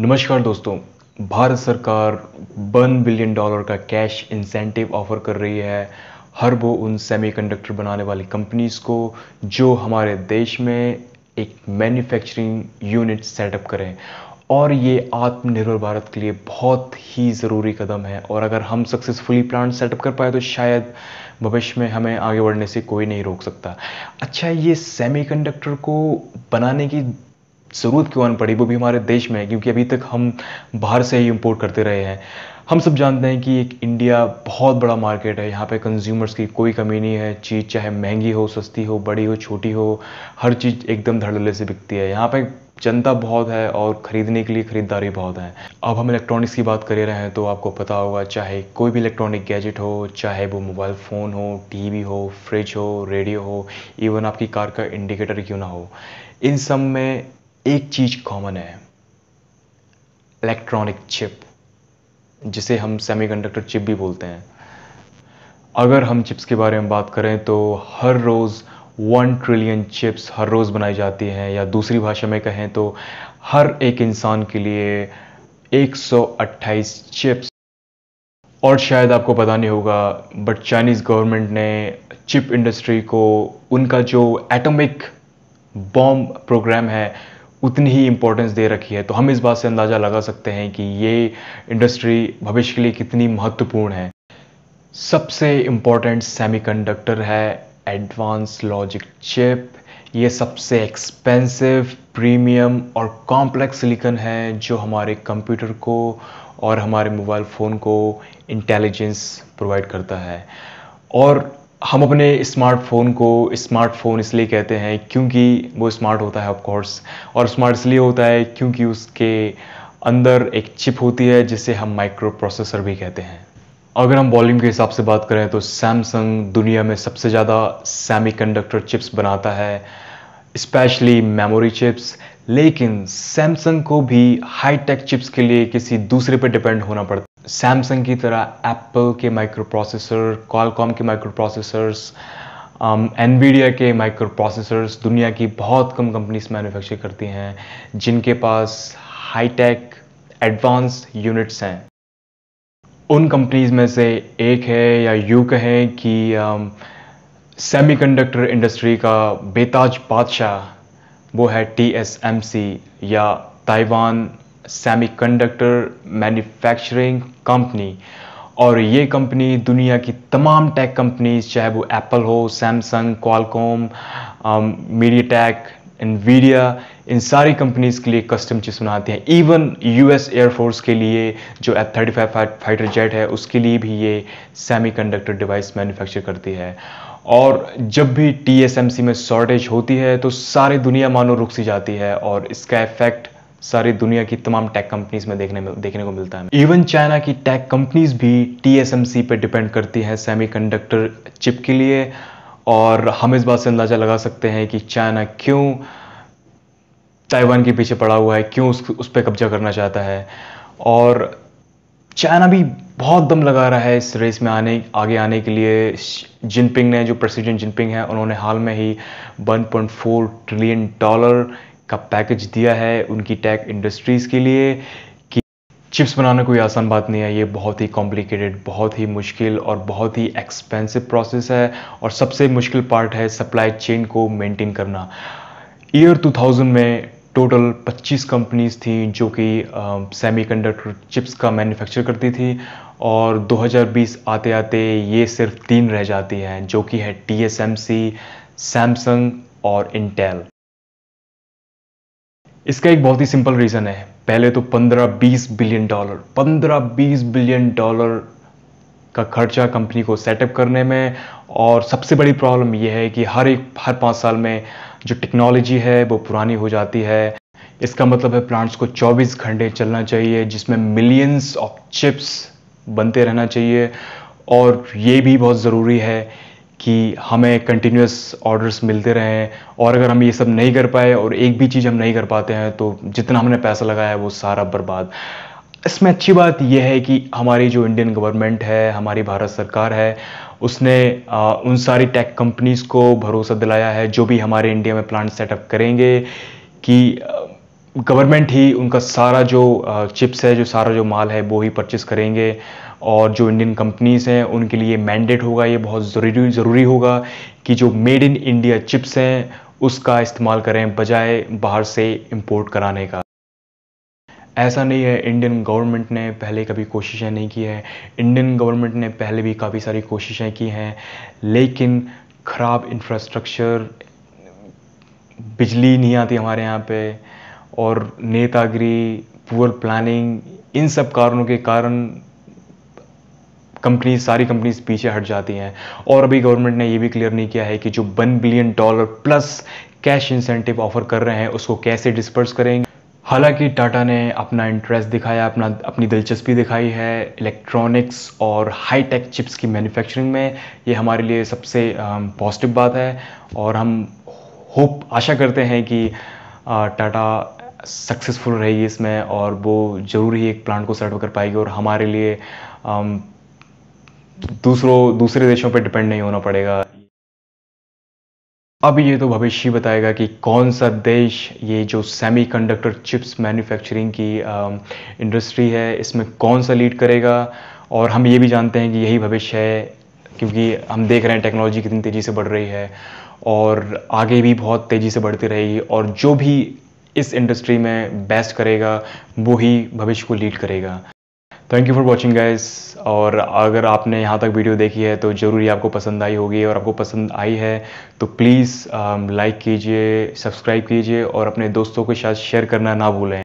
नमस्कार दोस्तों भारत सरकार वन बिलियन डॉलर का कैश इंसेंटिव ऑफर कर रही है हर वो उन सेमीकंडक्टर बनाने वाली कंपनीज को जो हमारे देश में एक मैन्युफैक्चरिंग यूनिट सेटअप करें और ये आत्मनिर्भर भारत के लिए बहुत ही ज़रूरी कदम है और अगर हम सक्सेसफुली प्लांट सेटअप कर पाए तो शायद भविष्य में हमें आगे बढ़ने से कोई नहीं रोक सकता अच्छा ये सेमीकंडक्टर को बनाने की ज़रूरत क्यों आन पड़ी वो भी हमारे देश में है क्योंकि अभी तक हम बाहर से ही इम्पोर्ट करते रहे हैं हम सब जानते हैं कि एक इंडिया बहुत बड़ा मार्केट है यहाँ पे कंज्यूमर्स की कोई कमी नहीं है चीज़ चाहे महंगी हो सस्ती हो बड़ी हो छोटी हो हर चीज़ एकदम धड़ल्ले से बिकती है यहाँ पे जनता बहुत है और ख़रीदने के लिए ख़रीदारी बहुत है अब हम इलेक्ट्रॉनिक्स की बात कर रहे हैं तो आपको पता होगा चाहे कोई भी इलेक्ट्रॉनिक गैजेट हो चाहे वो मोबाइल फ़ोन हो टीवी हो फ्रिज हो रेडियो हो इवन आपकी कार का इंडिकेटर क्यों ना हो इन सब में एक चीज़ कॉमन है इलेक्ट्रॉनिक चिप जिसे हम सेमीकंडक्टर चिप भी बोलते हैं अगर हम चिप्स के बारे में बात करें तो हर रोज़ वन ट्रिलियन चिप्स हर रोज़ बनाई जाती हैं या दूसरी भाषा में कहें तो हर एक इंसान के लिए 128 चिप्स और शायद आपको पता नहीं होगा बट चाइनीज़ गवर्नमेंट ने चिप इंडस्ट्री को उनका जो एटॉमिक बॉम्ब प्रोग्राम है उतनी ही इंपॉर्टेंस दे रखी है तो हम इस बात से अंदाज़ा लगा सकते हैं कि ये इंडस्ट्री भविष्य के लिए कितनी महत्वपूर्ण है सबसे इम्पोर्टेंट सेमीकंडक्टर है एडवांस लॉजिक चिप ये सबसे एक्सपेंसिव प्रीमियम और कॉम्प्लेक्स सिलिकन है जो हमारे कंप्यूटर को और हमारे मोबाइल फ़ोन को इंटेलिजेंस प्रोवाइड करता है और हम अपने स्मार्टफ़ोन को स्मार्टफ़ोन इसलिए कहते हैं क्योंकि वो स्मार्ट होता है ऑफकोर्स और स्मार्ट इसलिए होता है क्योंकि उसके अंदर एक चिप होती है जिसे हम माइक्रो प्रोसेसर भी कहते हैं अगर हम वॉल्यूम के हिसाब से बात करें तो सैमसंग दुनिया में सबसे ज़्यादा सेमीकंडक्टर चिप्स बनाता है स्पेशली मेमोरी चिप्स लेकिन सैमसंग को भी हाई टेक चिप्स के लिए किसी दूसरे पर डिपेंड होना पड़ता है सैमसंग की तरह एप्पल के माइक्रो प्रोसेसर कॉलकॉम के माइक्रो प्रोसेसर्स एनवीडिया के माइक्रो प्रोसेसर्स दुनिया की बहुत कम कंपनीज मैन्युफैक्चर करती हैं जिनके पास हाईटेक एडवांस यूनिट्स हैं उन कंपनीज में से एक है या यू कहें कि सेमीकंडक्टर um, इंडस्ट्री का बेताज बादशाह वो है टी एस एम सी या ताइवान सेमीकंडक्टर मैन्युफैक्चरिंग कंपनी और ये कंपनी दुनिया की तमाम टेक कंपनीज चाहे वो एप्पल हो Samsung Qualcomm MediaTek Nvidia इन सारी कंपनीज़ के लिए कस्टम चिप्स बनाते हैं इवन यूएस एयरफोर्स के लिए जो F thirty five fighter jet है उसके लिए भी ये सेमीकंडक्टर डिवाइस मैन्युफैक्चर करती है और जब भी टीएसएमसी में शॉर्टेज होती है तो सारी दुनिया मानो रुक सी जाती है और इसका इफेक्ट सारी दुनिया की तमाम टेक कंपनीज में देखने में देखने को मिलता है इवन चाइना की टेक कंपनीज भी टीएसएमसी पे डिपेंड करती है सेमीकंडक्टर चिप के लिए और हम इस बात से अंदाज़ा लगा सकते हैं कि चाइना क्यों ताइवान के पीछे पड़ा हुआ है क्यों उस उस पर कब्जा करना चाहता है और चाइना भी बहुत दम लगा रहा है इस रेस में आने आगे आने के लिए जिनपिंग ने जो प्रेसिडेंट जिनपिंग है उन्होंने हाल में ही 1.4 ट्रिलियन डॉलर का पैकेज दिया है उनकी टैक इंडस्ट्रीज़ के लिए कि चिप्स बनाना कोई आसान बात नहीं है ये बहुत ही कॉम्प्लिकेटेड बहुत ही मुश्किल और बहुत ही एक्सपेंसिव प्रोसेस है और सबसे मुश्किल पार्ट है सप्लाई चेन को मेंटेन करना ईयर 2000 में टोटल 25 कंपनीज थी जो कि सेमीकंडक्टर चिप्स का मैन्युफैक्चर करती थी और 2020 आते आते ये सिर्फ तीन रह जाती हैं जो कि है T S M C Samsung और इंटेल इसका एक बहुत ही सिंपल रीज़न है पहले तो 15-20 बिलियन डॉलर 15-20 बिलियन डॉलर का खर्चा कंपनी को सेटअप करने में और सबसे बड़ी प्रॉब्लम यह है कि हर एक हर पाँच साल में जो टेक्नोलॉजी है वो पुरानी हो जाती है इसका मतलब है प्लांट्स को 24 घंटे चलना चाहिए जिसमें मिलियंस ऑफ चिप्स बनते रहना चाहिए और ये भी बहुत ज़रूरी है कि हमें कंटिन्यूस ऑर्डर्स मिलते रहें और अगर हम ये सब नहीं कर पाए और एक भी चीज़ हम नहीं कर पाते हैं तो जितना हमने पैसा लगाया है वो सारा बर्बाद इसमें अच्छी बात यह है कि हमारी जो इंडियन गवर्नमेंट है हमारी भारत सरकार है उसने आ, उन सारी टेक कंपनीज़ को भरोसा दिलाया है जो भी हमारे इंडिया में प्लांट सेटअप करेंगे कि गवर्नमेंट ही उनका सारा जो चिप्स है जो सारा जो माल है वो ही परचेस करेंगे और जो इंडियन कंपनीज़ हैं उनके लिए मैंडेट होगा ये बहुत ज़रूरी ज़रूरी होगा कि जो मेड इन इंडिया चिप्स हैं उसका इस्तेमाल करें बजाय बाहर से इम्पोर्ट कराने का ऐसा नहीं है इंडियन गवर्नमेंट ने पहले कभी कोशिशें नहीं की है इंडियन गवर्नमेंट ने पहले भी काफ़ी सारी कोशिशें की हैं लेकिन ख़राब इंफ्रास्ट्रक्चर बिजली नहीं आती हमारे यहाँ पर और नेतागिरी पुअर प्लानिंग इन सब कारणों के कारण कंपनी सारी कंपनीज पीछे हट जाती हैं और अभी गवर्नमेंट ने ये भी क्लियर नहीं किया है कि जो one billion dollar plus cash incentive offer कर रहे हैं उसको कैसे डिस्पर्स करेंगे हालांकि टाटा ने अपना इंटरेस्ट दिखाया अपना अपनी दिलचस्पी दिखाई है इलेक्ट्रॉनिक्स और हाई टेक चिप्स की मैन्युफैक्चरिंग में ये हमारे लिए सबसे पॉजिटिव बात है और हम होप आशा करते हैं कि टाटा सक्सेसफुल रहेगी इसमें और वो ज़रूर ही एक प्लांट को सर्व कर पाएगी और हमारे लिए um, दूसरों दूसरे देशों पर डिपेंड नहीं होना पड़ेगा अब ये तो भविष्य बताएगा कि कौन सा देश ये जो सेमीकंडक्टर चिप्स मैन्युफैक्चरिंग की इंडस्ट्री um, है इसमें कौन सा लीड करेगा और हम ये भी जानते हैं कि यही भविष्य है क्योंकि हम देख रहे हैं टेक्नोलॉजी कितनी तेज़ी से बढ़ रही है और आगे भी बहुत तेज़ी से बढ़ती रहेगी और जो भी इस इंडस्ट्री में बेस्ट करेगा वो ही भविष्य को लीड करेगा thank you for watching guys और अगर आपने यहाँ तक वीडियो देखी है तो जरूरी आपको पसंद आई होगी और आपको पसंद आई है तो प्लीज़ लाइक um, कीजिए सब्सक्राइब कीजिए और अपने दोस्तों के साथ शेयर करना ना भूलें